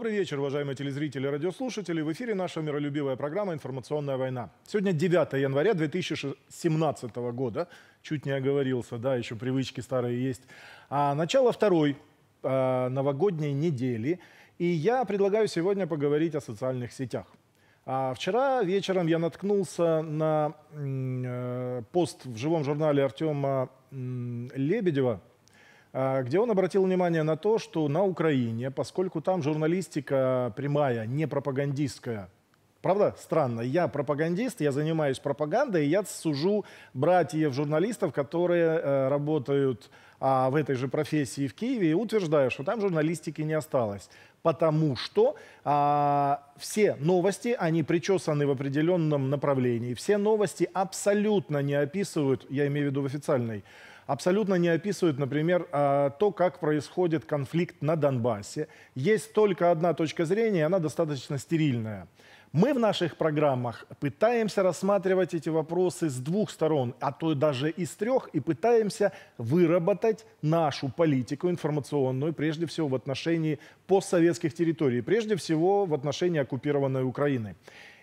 Добрый вечер, уважаемые телезрители и радиослушатели. В эфире наша миролюбивая программа «Информационная война». Сегодня 9 января 2017 года. Чуть не оговорился, да, еще привычки старые есть. А начало второй а, новогодней недели. И я предлагаю сегодня поговорить о социальных сетях. А вчера вечером я наткнулся на м, э, пост в живом журнале Артема м, Лебедева – а, где он обратил внимание на то, что на Украине, поскольку там журналистика прямая, не пропагандистская, Правда? Странно. Я пропагандист, я занимаюсь пропагандой, и я сужу братьев-журналистов, которые э, работают а, в этой же профессии в Киеве, и утверждаю, что там журналистики не осталось. Потому что а, все новости, они причесаны в определенном направлении. Все новости абсолютно не описывают, я имею в виду в официальной абсолютно не описывают, например, а, то, как происходит конфликт на Донбассе. Есть только одна точка зрения, и она достаточно стерильная. Мы в наших программах пытаемся рассматривать эти вопросы с двух сторон, а то даже из трех, и пытаемся выработать нашу политику информационную, прежде всего в отношении постсоветских территорий, прежде всего в отношении оккупированной Украины.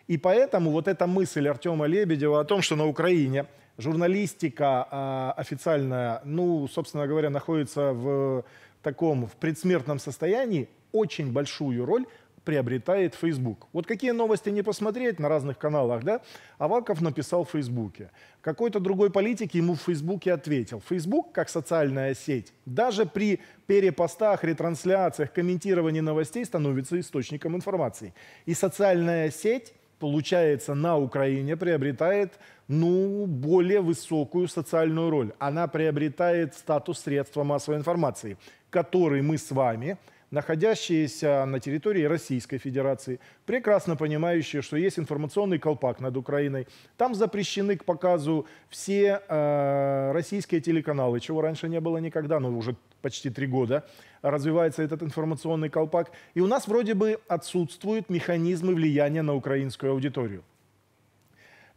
И поэтому вот эта мысль Артема Лебедева о том, что на Украине журналистика а, официальная, ну, собственно говоря, находится в таком, в предсмертном состоянии, очень большую роль приобретает Facebook. Вот какие новости не посмотреть на разных каналах, да? Аваков написал в Фейсбуке. Какой-то другой политик ему в Фейсбуке ответил. Фейсбук, как социальная сеть, даже при перепостах, ретрансляциях, комментировании новостей становится источником информации. И социальная сеть получается, на Украине приобретает ну, более высокую социальную роль. Она приобретает статус средства массовой информации, который мы с вами – находящиеся на территории Российской Федерации, прекрасно понимающие, что есть информационный колпак над Украиной. Там запрещены к показу все э, российские телеканалы, чего раньше не было никогда, но уже почти три года развивается этот информационный колпак. И у нас вроде бы отсутствуют механизмы влияния на украинскую аудиторию.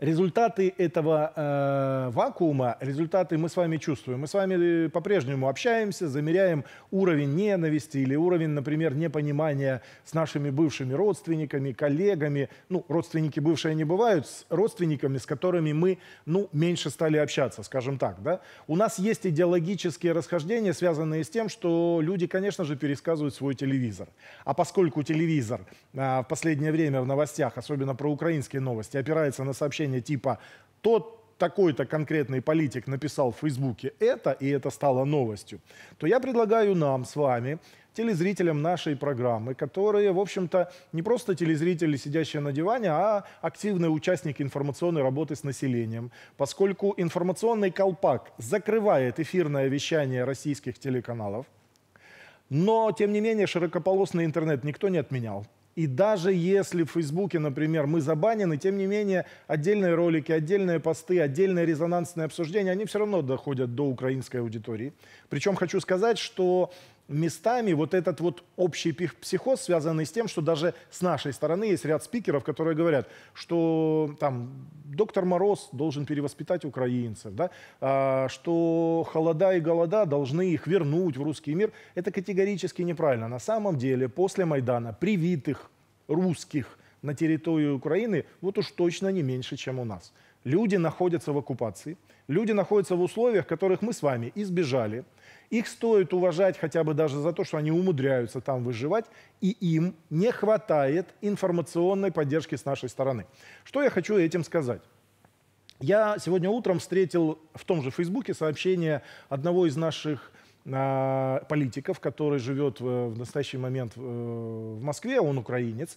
Результаты этого э, вакуума, результаты мы с вами чувствуем. Мы с вами э, по-прежнему общаемся, замеряем уровень ненависти или уровень, например, непонимания с нашими бывшими родственниками, коллегами. Ну, родственники бывшие не бывают, с родственниками, с которыми мы, ну, меньше стали общаться, скажем так, да. У нас есть идеологические расхождения, связанные с тем, что люди, конечно же, пересказывают свой телевизор. А поскольку телевизор э, в последнее время в новостях, особенно про украинские новости, опирается на сообщения сообщение типа «тот такой-то конкретный политик написал в Фейсбуке это, и это стало новостью, то я предлагаю нам с вами, телезрителям нашей программы, которые, в общем-то, не просто телезрители, сидящие на диване, а активные участники информационной работы с населением, поскольку информационный колпак закрывает эфирное вещание российских телеканалов, но, тем не менее, широкополосный интернет никто не отменял. И даже если в Фейсбуке, например, мы забанены, тем не менее отдельные ролики, отдельные посты, отдельные резонансные обсуждения, они все равно доходят до украинской аудитории. Причем хочу сказать, что местами вот этот вот общий психоз, связанный с тем, что даже с нашей стороны есть ряд спикеров, которые говорят, что там доктор Мороз должен перевоспитать украинцев, да, а, что холода и голода должны их вернуть в русский мир. Это категорически неправильно. На самом деле после Майдана привитых русских на территории Украины вот уж точно не меньше, чем у нас. Люди находятся в оккупации – Люди находятся в условиях, которых мы с вами избежали. Их стоит уважать хотя бы даже за то, что они умудряются там выживать, и им не хватает информационной поддержки с нашей стороны. Что я хочу этим сказать? Я сегодня утром встретил в том же Фейсбуке сообщение одного из наших политиков, который живет в, настоящий момент э, в, Москве, он украинец,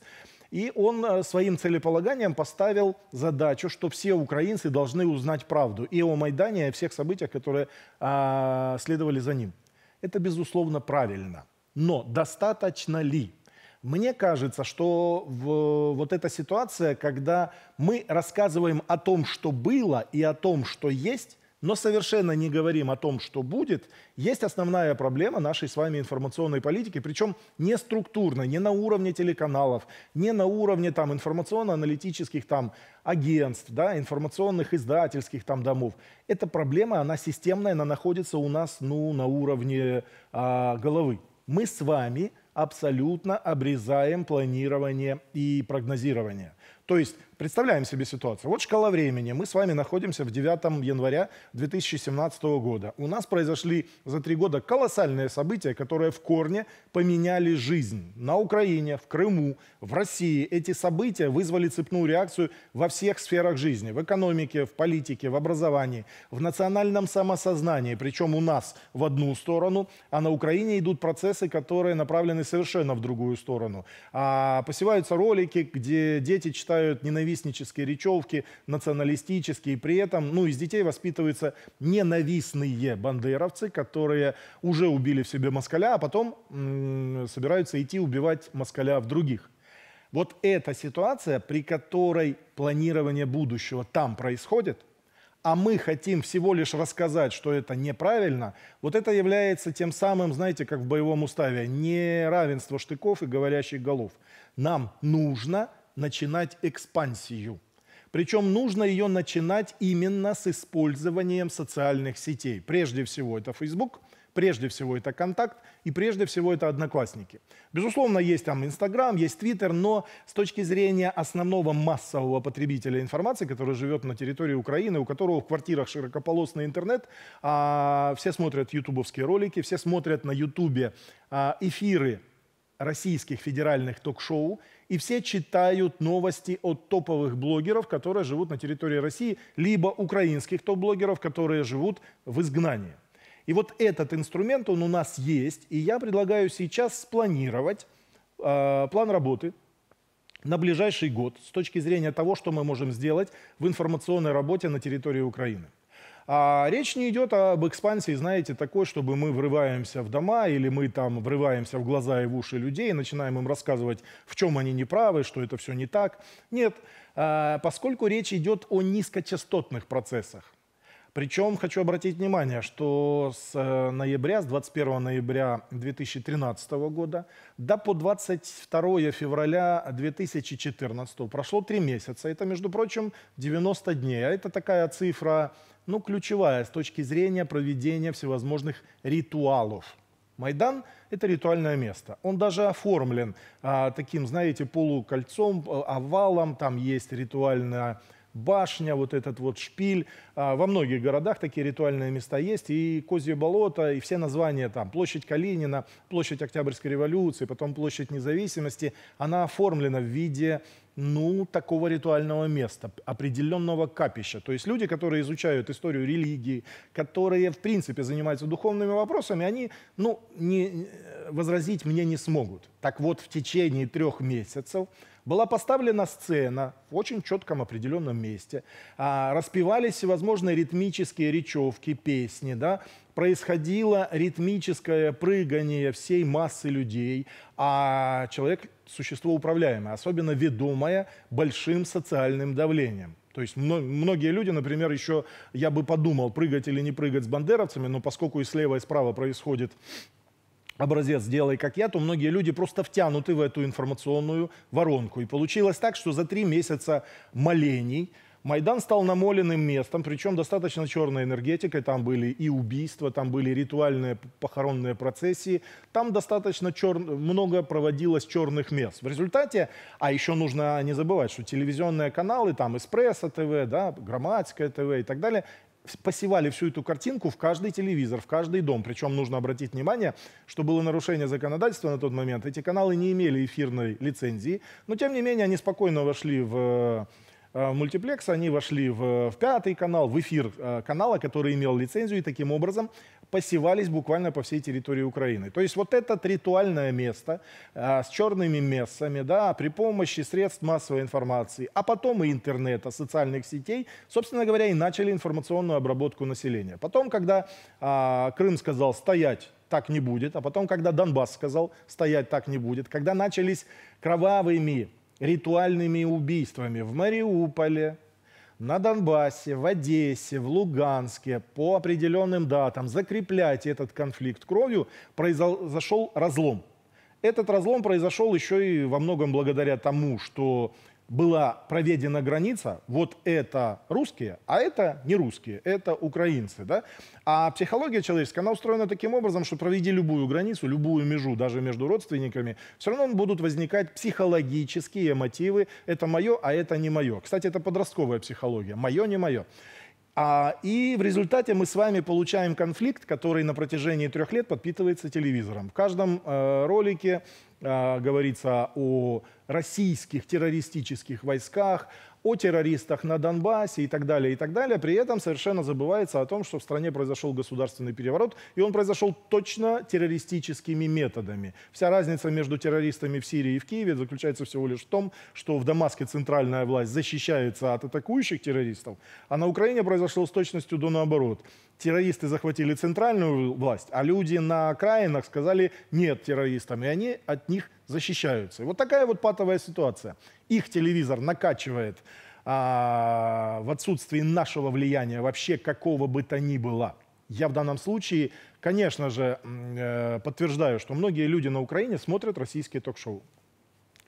и он э, своим целеполаганием поставил задачу, что все украинцы должны узнать правду и о Майдане, и о всех событиях, которые а, следовали за ним. Это, безусловно, правильно. Но достаточно ли? Мне кажется, что в, вот эта ситуация, когда мы рассказываем о том, что было и о том, что есть, но совершенно не говорим о том, что будет, есть основная проблема нашей с вами информационной политики, причем не структурно, не на уровне телеканалов, не на уровне там информационно-аналитических там агентств, да, информационных издательских там домов. Эта проблема, она системная, она находится у нас ну, на уровне а, головы. Мы с вами абсолютно обрезаем планирование и прогнозирование. То есть Представляем себе ситуацию. Вот шкала времени. Мы с вами находимся в 9 января 2017 года. У нас произошли за три года колоссальные события, которые в корне поменяли жизнь. На Украине, в Крыму, в России. Эти события вызвали цепную реакцию во всех сферах жизни. В экономике, в политике, в образовании, в национальном самосознании. Причем у нас в одну сторону, а на Украине идут процессы, которые направлены совершенно в другую сторону. А посеваются ролики, где дети читают ненавистные ненавистнические речевки, националистические. При этом ну, из детей воспитываются ненавистные бандеровцы, которые уже убили в себе москаля, а потом м -м, собираются идти убивать москаля в других. Вот эта ситуация, при которой планирование будущего там происходит, а мы хотим всего лишь рассказать, что это неправильно, вот это является тем самым, знаете, как в боевом уставе, неравенство штыков и говорящих голов. Нам нужно начинать экспансию. Причем нужно ее начинать именно с использованием социальных сетей. Прежде всего это Facebook, прежде всего это контакт и прежде всего это одноклассники. Безусловно, есть там Инстаграм, есть Твиттер, но с точки зрения основного массового потребителя информации, который живет на территории Украины, у которого в квартирах широкополосный интернет, а, все смотрят ютубовские ролики, все смотрят на ютубе а, эфиры российских федеральных ток-шоу, и все читают новости от топовых блогеров, которые живут на территории России, либо украинских топ-блогеров, которые живут в изгнании. И вот этот инструмент, он у нас есть, и я предлагаю сейчас спланировать э, план работы на ближайший год с точки зрения того, что мы можем сделать в информационной работе на территории Украины. А речь не идет об экспансии, знаете, такой, чтобы мы врываемся в дома или мы там врываемся в глаза и в уши людей, и начинаем им рассказывать, в чем они неправы, что это все не так. Нет, а, поскольку речь идет о низкочастотных процессах. Причем хочу обратить внимание, что с э, ноября, с 21 ноября 2013 года до по 22 февраля 2014 прошло три месяца. Это, между прочим, 90 дней. А это такая цифра ну ключевая с точки зрения проведения всевозможных ритуалов. Майдан – это ритуальное место. Он даже оформлен а, таким, знаете, полукольцом, а, овалом. Там есть ритуальная башня, вот этот вот шпиль. А, во многих городах такие ритуальные места есть. И Козье болото, и все названия там. Площадь Калинина, площадь Октябрьской революции, потом площадь независимости. Она оформлена в виде ну, такого ритуального места, определенного капища. То есть люди, которые изучают историю религии, которые, в принципе, занимаются духовными вопросами, они, ну, не, э, возразить мне не смогут. Так вот, в течение трех месяцев была поставлена сцена в очень четком определенном месте. А, распевались всевозможные ритмические речевки, песни, да. Происходило ритмическое прыгание всей массы людей, а человек существо управляемое, особенно ведомое большим социальным давлением. То есть многие люди, например, еще я бы подумал, прыгать или не прыгать с бандеровцами, но поскольку и слева, и справа происходит образец «делай как я», то многие люди просто втянуты в эту информационную воронку. И получилось так, что за три месяца молений – Майдан стал намоленным местом, причем достаточно черной энергетикой. Там были и убийства, там были ритуальные похоронные процессии. Там достаточно чер... много проводилось черных мест. В результате, а еще нужно не забывать, что телевизионные каналы, там Эспрессо ТВ, да, Громадское ТВ и так далее, посевали всю эту картинку в каждый телевизор, в каждый дом. Причем нужно обратить внимание, что было нарушение законодательства на тот момент. Эти каналы не имели эфирной лицензии, но тем не менее они спокойно вошли в Э, мультиплекса, они вошли в, э, в пятый канал, в эфир э, канала, который имел лицензию, и таким образом посевались буквально по всей территории Украины. То есть вот это ритуальное место с черными мессами, да, при помощи средств массовой информации, а потом и интернета, социальных сетей, собственно говоря, и начали информационную обработку населения. Потом, когда а, Крым сказал «стоять», так не будет, а потом, когда Донбасс сказал «стоять так не будет», когда начались кровавыми ритуальными убийствами в Мариуполе, на Донбассе, в Одессе, в Луганске по определенным датам, закреплять этот конфликт кровью, произошел разлом. Этот разлом произошел еще и во многом благодаря тому, что была проведена граница, вот это русские, а это не русские, это украинцы. Да? А психология человеческая, она устроена таким образом, что проведи любую границу, любую межу, даже между родственниками, все равно будут возникать психологические мотивы, это мое, а это не мое. Кстати, это подростковая психология, мое, не мое. А, и в результате мы с вами получаем конфликт, который на протяжении трех лет подпитывается телевизором. В каждом э, ролике а, говорится о российских террористических войсках, о террористах на Донбассе и так далее, и так далее. При этом совершенно забывается о том, что в стране произошел государственный переворот, и он произошел точно террористическими методами. Вся разница между террористами в Сирии и в Киеве заключается всего лишь в том, что в Дамаске центральная власть защищается от атакующих террористов, а на Украине произошло с точностью до наоборот террористы захватили центральную власть, а люди на окраинах сказали нет террористам, и они от них защищаются. И вот такая вот патовая ситуация. Их телевизор накачивает а, в отсутствии нашего влияния вообще какого бы то ни было. Я в данном случае, конечно же, э, подтверждаю, что многие люди на Украине смотрят российские ток-шоу.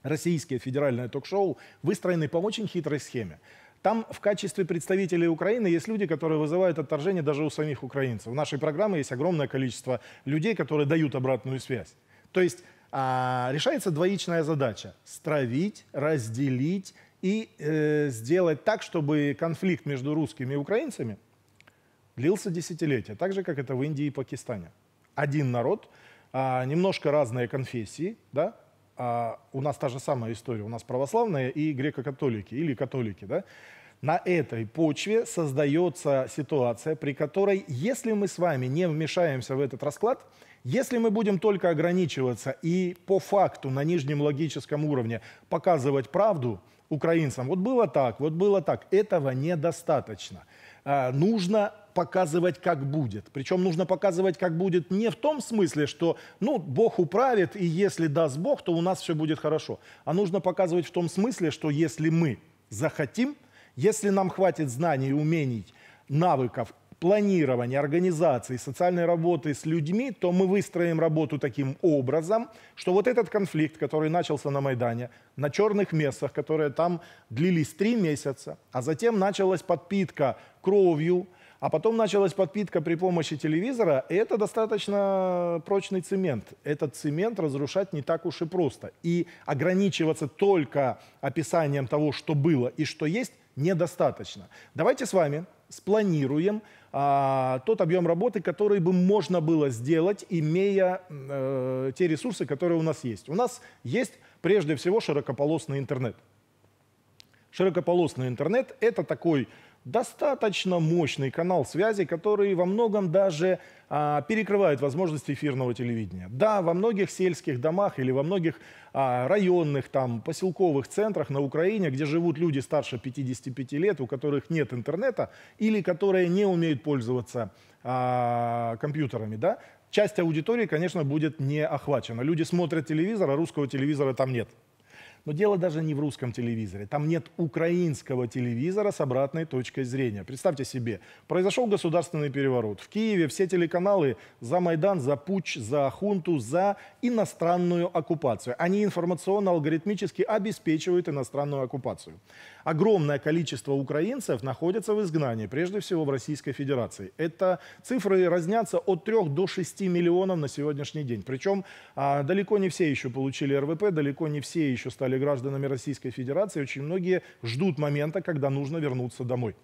Российские федеральные ток-шоу выстроены по очень хитрой схеме. Там в качестве представителей Украины есть люди, которые вызывают отторжение даже у самих украинцев. В нашей программе есть огромное количество людей, которые дают обратную связь. То есть а, решается двоичная задача – стравить, разделить и э, сделать так, чтобы конфликт между русскими и украинцами длился десятилетия, так же, как это в Индии и Пакистане. Один народ, а, немножко разные конфессии, да, а, у нас та же самая история, у нас православные и греко-католики, или католики, да, на этой почве создается ситуация, при которой, если мы с вами не вмешаемся в этот расклад, если мы будем только ограничиваться и по факту на нижнем логическом уровне показывать правду украинцам, вот было так, вот было так, этого недостаточно. А, нужно показывать, как будет. Причем нужно показывать, как будет не в том смысле, что, ну, Бог управит, и если даст Бог, то у нас все будет хорошо. А нужно показывать в том смысле, что если мы захотим, если нам хватит знаний, умений, навыков, планирования, организации, социальной работы с людьми, то мы выстроим работу таким образом, что вот этот конфликт, который начался на Майдане, на черных местах, которые там длились три месяца, а затем началась подпитка кровью, а потом началась подпитка при помощи телевизора, и это достаточно прочный цемент. Этот цемент разрушать не так уж и просто. И ограничиваться только описанием того, что было и что есть, недостаточно. Давайте с вами спланируем а, тот объем работы, который бы можно было сделать, имея э, те ресурсы, которые у нас есть. У нас есть прежде всего широкополосный интернет. Широкополосный интернет – это такой достаточно мощный канал связи, который во многом даже а, перекрывает возможности эфирного телевидения. Да, во многих сельских домах или во многих а, районных, там, поселковых центрах на Украине, где живут люди старше 55 лет, у которых нет интернета или которые не умеют пользоваться а, компьютерами, да, часть аудитории, конечно, будет не охвачена. Люди смотрят телевизор, а русского телевизора там нет. Но дело даже не в русском телевизоре. Там нет украинского телевизора с обратной точкой зрения. Представьте себе, произошел государственный переворот. В Киеве все телеканалы за Майдан, за Пуч, за Хунту, за иностранную оккупацию. Они информационно-алгоритмически обеспечивают иностранную оккупацию огромное количество украинцев находится в изгнании, прежде всего в Российской Федерации. Это цифры разнятся от 3 до 6 миллионов на сегодняшний день. Причем а, далеко не все еще получили РВП, далеко не все еще стали гражданами Российской Федерации. Очень многие ждут момента, когда нужно вернуться домой.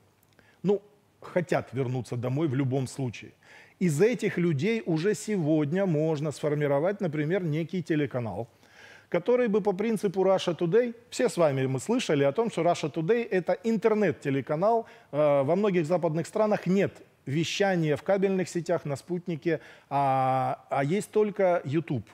Ну, хотят вернуться домой в любом случае. Из этих людей уже сегодня можно сформировать, например, некий телеканал – который бы по принципу Russia Today, все с вами мы слышали о том, что Russia Today это интернет-телеканал, э, во многих западных странах нет вещания в кабельных сетях, на спутнике, а, а есть только YouTube.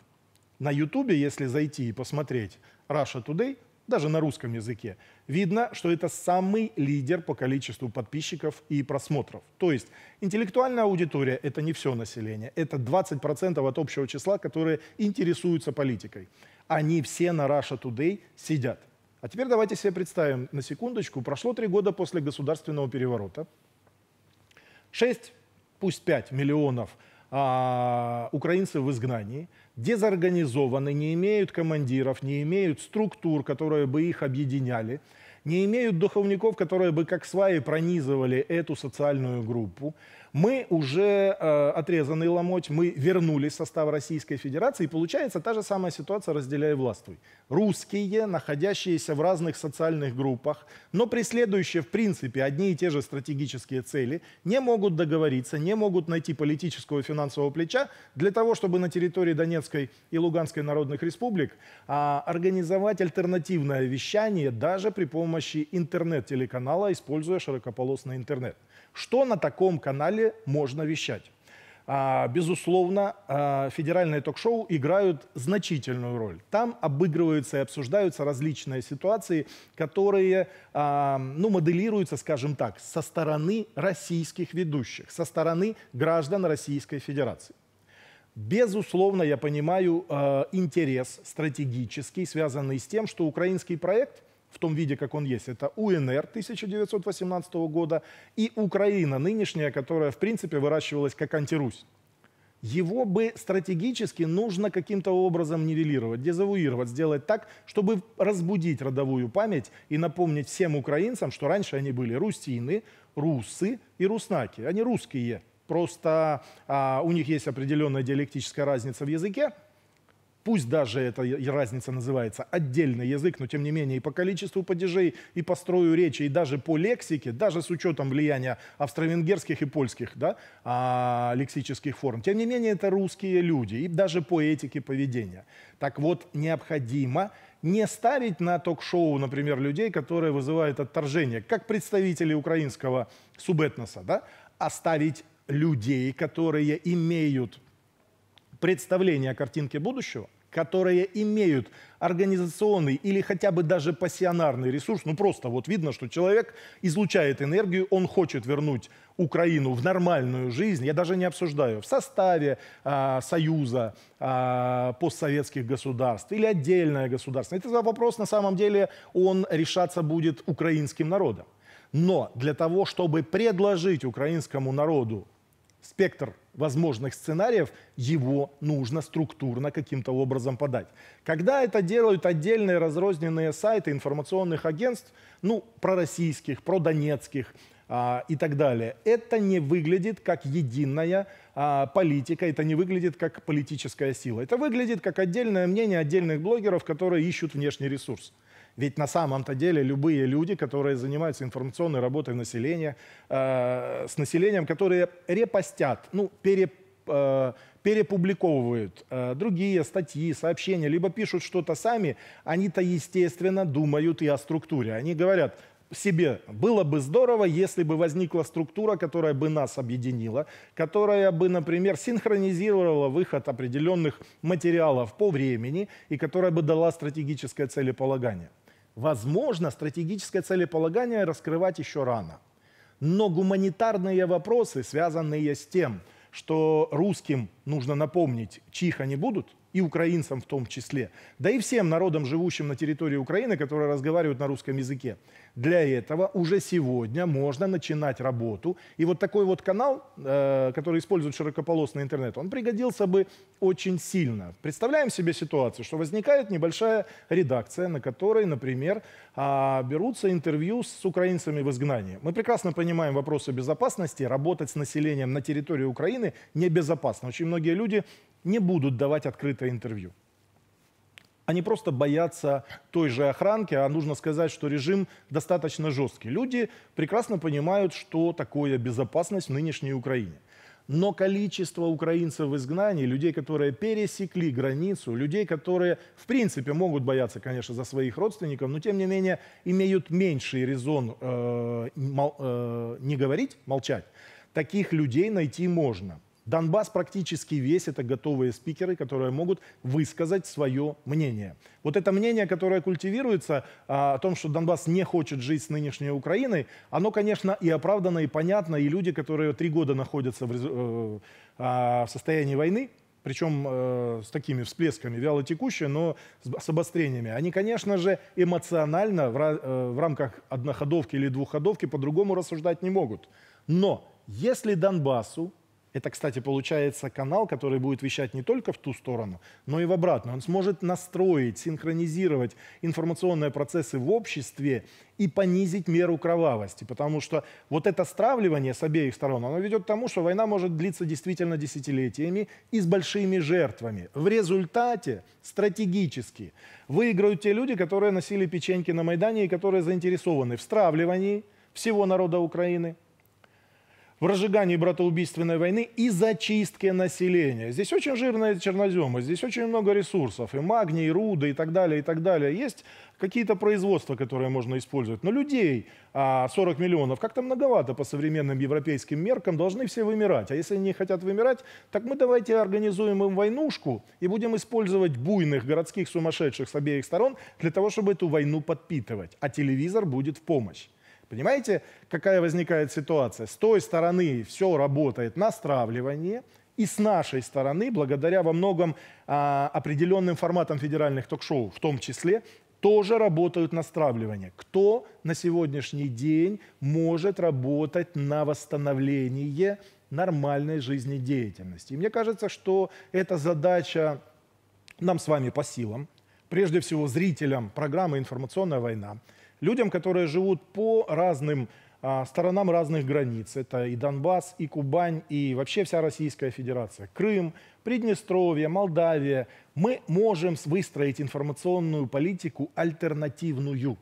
На YouTube, если зайти и посмотреть Russia Today, даже на русском языке, видно, что это самый лидер по количеству подписчиков и просмотров. То есть интеллектуальная аудитория – это не все население, это 20% от общего числа, которые интересуются политикой. Они все на Russia Today сидят. А теперь давайте себе представим на секундочку, прошло три года после государственного переворота. Шесть, пусть пять миллионов а, украинцев в изгнании – дезорганизованы, не имеют командиров, не имеют структур, которые бы их объединяли, не имеют духовников, которые бы как сваи пронизывали эту социальную группу. Мы уже э, отрезанный ломоть, мы вернули состав Российской Федерации, и получается та же самая ситуация разделяя властвуй». Русские, находящиеся в разных социальных группах, но преследующие в принципе одни и те же стратегические цели, не могут договориться, не могут найти политического и финансового плеча для того, чтобы на территории Донецкой и Луганской народных республик э, организовать альтернативное вещание даже при помощи интернет-телеканала, используя широкополосный интернет. Что на таком канале можно вещать? А, безусловно, а, федеральные ток-шоу играют значительную роль. Там обыгрываются и обсуждаются различные ситуации, которые а, ну, моделируются, скажем так, со стороны российских ведущих, со стороны граждан Российской Федерации. Безусловно, я понимаю а, интерес стратегический, связанный с тем, что украинский проект в том виде, как он есть. Это УНР 1918 года и Украина нынешняя, которая, в принципе, выращивалась как антирусь. Его бы стратегически нужно каким-то образом нивелировать, дезавуировать, сделать так, чтобы разбудить родовую память и напомнить всем украинцам, что раньше они были русины, русы и руснаки. Они русские, просто а, у них есть определенная диалектическая разница в языке, Пусть даже эта разница называется отдельный язык, но тем не менее и по количеству падежей, и по строю речи, и даже по лексике, даже с учетом влияния австро-венгерских и польских да, а, лексических форм, тем не менее это русские люди, и даже по этике поведения. Так вот, необходимо не ставить на ток-шоу, например, людей, которые вызывают отторжение, как представители украинского субэтноса, да, а ставить людей, которые имеют представление о картинке будущего, которые имеют организационный или хотя бы даже пассионарный ресурс, ну просто вот видно, что человек излучает энергию, он хочет вернуть Украину в нормальную жизнь, я даже не обсуждаю, в составе а, союза а, постсоветских государств или отдельное государство. Это вопрос на самом деле, он решаться будет украинским народом. Но для того, чтобы предложить украинскому народу спектр возможных сценариев, его нужно структурно каким-то образом подать. Когда это делают отдельные разрозненные сайты информационных агентств, ну, пророссийских, продонецких а, и так далее, это не выглядит как единая а, политика, это не выглядит как политическая сила. Это выглядит как отдельное мнение отдельных блогеров, которые ищут внешний ресурс. Ведь на самом-то деле любые люди, которые занимаются информационной работой населения, э, с населением, которые репостят, ну, пере, э, перепубликовывают э, другие статьи, сообщения, либо пишут что-то сами, они-то, естественно, думают и о структуре. Они говорят, себе. Было бы здорово, если бы возникла структура, которая бы нас объединила, которая бы, например, синхронизировала выход определенных материалов по времени и которая бы дала стратегическое целеполагание. Возможно, стратегическое целеполагание раскрывать еще рано. Но гуманитарные вопросы, связанные с тем, что русским нужно напомнить, чьих они будут, и украинцам в том числе, да и всем народам, живущим на территории Украины, которые разговаривают на русском языке. Для этого уже сегодня можно начинать работу. И вот такой вот канал, э, который использует широкополосный интернет, он пригодился бы очень сильно. Представляем себе ситуацию, что возникает небольшая редакция, на которой, например, а, берутся интервью с украинцами в изгнании. Мы прекрасно понимаем вопросы безопасности, работать с населением на территории Украины небезопасно. Очень многие люди не будут давать открытое интервью. Они просто боятся той же охранки, а нужно сказать, что режим достаточно жесткий. Люди прекрасно понимают, что такое безопасность в нынешней Украине. Но количество украинцев в изгнании, людей, которые пересекли границу, людей, которые, в принципе, могут бояться, конечно, за своих родственников, но, тем не менее, имеют меньший резон э, мол, э, не говорить, молчать, таких людей найти можно. Донбасс практически весь это готовые спикеры, которые могут высказать свое мнение. Вот это мнение, которое культивируется а, о том, что Донбасс не хочет жить с нынешней Украиной, оно, конечно, и оправдано, и понятно, и люди, которые три года находятся в, э, э, в состоянии войны, причем э, с такими всплесками, вяло текущие, но с, с обострениями. Они, конечно же, эмоционально в, э, в рамках одноходовки или двухходовки по-другому рассуждать не могут. Но если Донбассу это, кстати, получается канал, который будет вещать не только в ту сторону, но и в обратную. Он сможет настроить, синхронизировать информационные процессы в обществе и понизить меру кровавости. Потому что вот это стравливание с обеих сторон, оно ведет к тому, что война может длиться действительно десятилетиями и с большими жертвами. В результате стратегически выиграют те люди, которые носили печеньки на Майдане и которые заинтересованы в стравливании всего народа Украины, в разжигании братоубийственной войны и зачистке населения. Здесь очень жирная чернозема, здесь очень много ресурсов, и магний, и руды, и так далее, и так далее. Есть какие-то производства, которые можно использовать, но людей 40 а, миллионов как-то многовато по современным европейским меркам, должны все вымирать. А если они не хотят вымирать, так мы давайте организуем им войнушку и будем использовать буйных городских сумасшедших с обеих сторон для того, чтобы эту войну подпитывать. А телевизор будет в помощь. Понимаете, какая возникает ситуация? С той стороны все работает на стравливание, и с нашей стороны, благодаря во многом а, определенным форматам федеральных ток-шоу, в том числе, тоже работают на стравливание. Кто на сегодняшний день может работать на восстановление нормальной жизнедеятельности? И мне кажется, что эта задача нам с вами по силам, прежде всего зрителям программы «Информационная война», людям, которые живут по разным а, сторонам разных границ. Это и Донбасс, и Кубань, и вообще вся Российская Федерация. Крым, Приднестровье, Молдавия. Мы можем выстроить информационную политику альтернативную.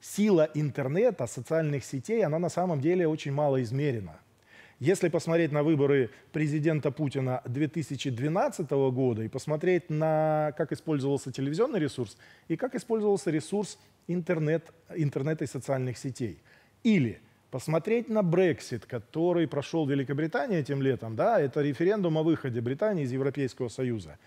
Сила интернета, социальных сетей, она на самом деле очень мало измерена. Если посмотреть на выборы президента Путина 2012 года и посмотреть на как использовался телевизионный ресурс и как использовался ресурс интернет, интернета и социальных сетей. Или посмотреть на Брексит, который прошел в Великобритании этим летом, да, это референдум о выходе Британии из Европейского Союза.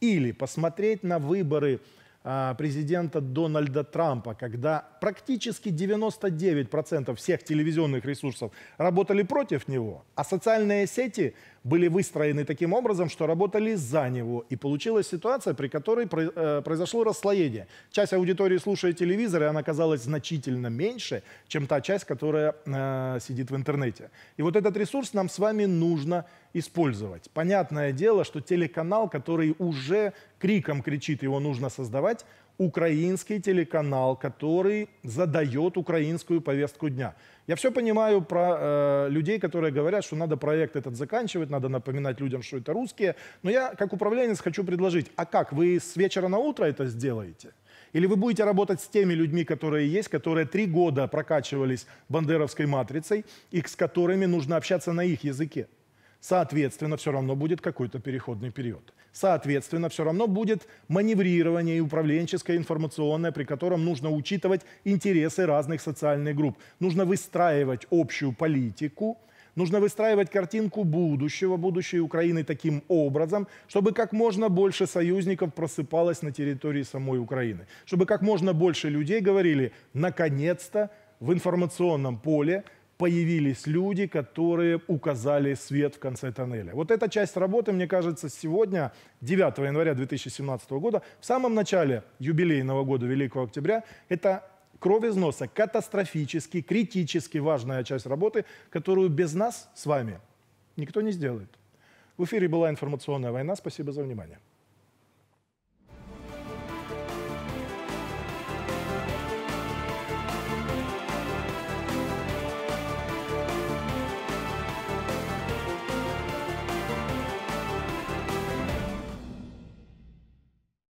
Или посмотреть на выборы а, президента Дональда Трампа, когда практически 99% всех телевизионных ресурсов работали против него, а социальные сети были выстроены таким образом, что работали за него. И получилась ситуация, при которой э, произошло расслоение. Часть аудитории слушает телевизор, и она оказалась значительно меньше, чем та часть, которая э, сидит в интернете. И вот этот ресурс нам с вами нужно использовать. Понятное дело, что телеканал, который уже криком кричит, его нужно создавать, украинский телеканал, который задает украинскую повестку дня. Я все понимаю про э, людей, которые говорят, что надо проект этот заканчивать, надо напоминать людям, что это русские. Но я, как управленец, хочу предложить, а как, вы с вечера на утро это сделаете? Или вы будете работать с теми людьми, которые есть, которые три года прокачивались бандеровской матрицей, и с которыми нужно общаться на их языке? Соответственно, все равно будет какой-то переходный период. Соответственно, все равно будет маневрирование и управленческое, информационное, при котором нужно учитывать интересы разных социальных групп. Нужно выстраивать общую политику, Нужно выстраивать картинку будущего, будущей Украины таким образом, чтобы как можно больше союзников просыпалось на территории самой Украины. Чтобы как можно больше людей говорили, наконец-то в информационном поле появились люди, которые указали свет в конце тоннеля. Вот эта часть работы, мне кажется, сегодня, 9 января 2017 года, в самом начале юбилейного года Великого Октября, это кровь из носа, катастрофически, критически важная часть работы, которую без нас с вами никто не сделает. В эфире была информационная война. Спасибо за внимание.